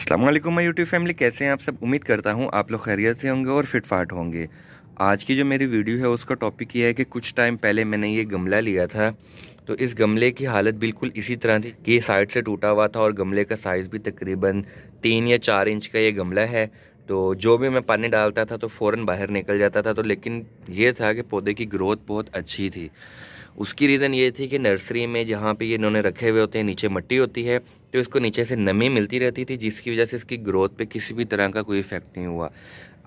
असलम मैं YouTube family कैसे हैं आप सब उम्मीद करता हूँ आप लोग खैरियत से होंगे और फिटफाट होंगे आज की जो मेरी वीडियो है उसका टॉपिक ये है कि कुछ टाइम पहले मैंने ये गमला लिया था तो इस गमले की हालत बिल्कुल इसी तरह थी कि साइड से टूटा हुआ था और गमले का साइज़ भी तकरीबन तीन या चार इंच का ये गमला है तो जो भी मैं पानी डालता था तो फ़ौर बाहर निकल जाता था तो लेकिन ये था कि पौधे की ग्रोथ बहुत अच्छी थी उसकी रीज़न ये थी कि नर्सरी में जहाँ पे ये इन्होंने रखे हुए होते हैं नीचे मट्टी होती है तो इसको नीचे से नमी मिलती रहती थी जिसकी वजह से इसकी ग्रोथ पे किसी भी तरह का कोई इफेक्ट नहीं हुआ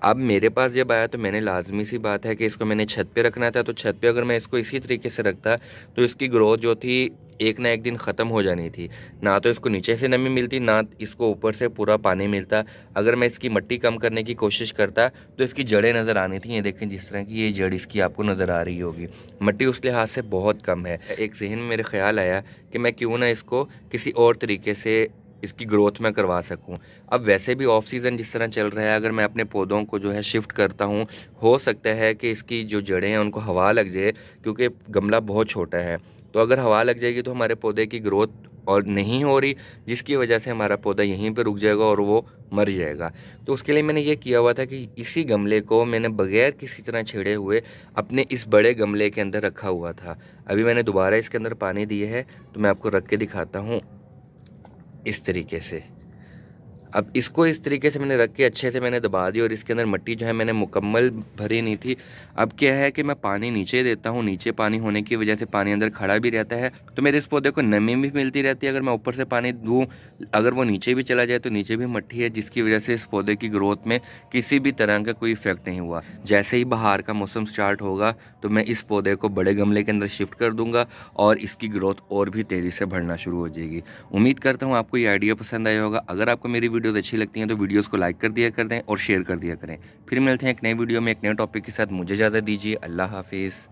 अब मेरे पास जब आया तो मैंने लाजमी सी बात है कि इसको मैंने छत पे रखना था तो छत पे अगर मैं इसको इसी तरीके से रखता तो इसकी ग्रोथ जो थी एक ना एक दिन ख़त्म हो जानी थी ना तो इसको नीचे से नमी मिलती ना इसको ऊपर से पूरा पानी मिलता अगर मैं इसकी मट्टी कम करने की कोशिश करता तो इसकी जड़ें नज़र आनी थी ये देखें जिस तरह की ये जड़ इसकी आपको नज़र आ रही होगी मट्टी उस लिहाज से बहुत कम है एक जहन में मेरे ख्याल आया कि मैं क्यों ना इसको किसी और तरीके से इसकी ग्रोथ में करवा सकूं अब वैसे भी ऑफ सीज़न जिस तरह चल रहा है अगर मैं अपने पौधों को जो है शिफ्ट करता हूं हो सकता है कि इसकी जो जड़ें हैं उनको हवा लग जाए क्योंकि गमला बहुत छोटा है तो अगर हवा लग जाएगी तो हमारे पौधे की ग्रोथ और नहीं हो रही जिसकी वजह से हमारा पौधा यहीं पर रुक जाएगा और वो मर जाएगा तो उसके लिए मैंने ये किया हुआ था कि इसी गमले को मैंने बगैर किसी तरह छेड़े हुए अपने इस बड़े गमले के अंदर रखा हुआ था अभी मैंने दोबारा इसके अंदर पानी दिए है तो मैं आपको रख के दिखाता हूँ इस तरीके से अब इसको इस तरीके से मैंने रख के अच्छे से मैंने दबा दी और इसके अंदर मट्टी जो है मैंने मुकम्मल भरी नहीं थी अब क्या है कि मैं पानी नीचे देता हूँ नीचे पानी होने की वजह से पानी अंदर खड़ा भी रहता है तो मेरे इस पौधे को नमी भी मिलती रहती है अगर मैं ऊपर से पानी दूँ अगर वो नीचे भी चला जाए तो नीचे भी मट्टी है जिसकी वजह से इस पौधे की ग्रोथ में किसी भी तरह का कोई इफेक्ट नहीं हुआ जैसे ही बाहर का मौसम स्टार्ट होगा तो मैं इस पौधे को बड़े गमले के अंदर शिफ्ट कर दूंगा और इसकी ग्रोथ और भी तेज़ी से बढ़ना शुरू हो जाएगी उम्मीद करता हूँ आपको ये आइडिया पसंद आया होगा अगर आपको मेरी वीडियोज़ अच्छी लगती हैं तो वीडियोज़ को लाइक कर दिया कर दें और शेयर कर दिया करें फिर मिलते हैं एक नए वीडियो में एक नए टॉपिक के साथ मुझे इजाज़त दीजिए अल्लाह हाफिज़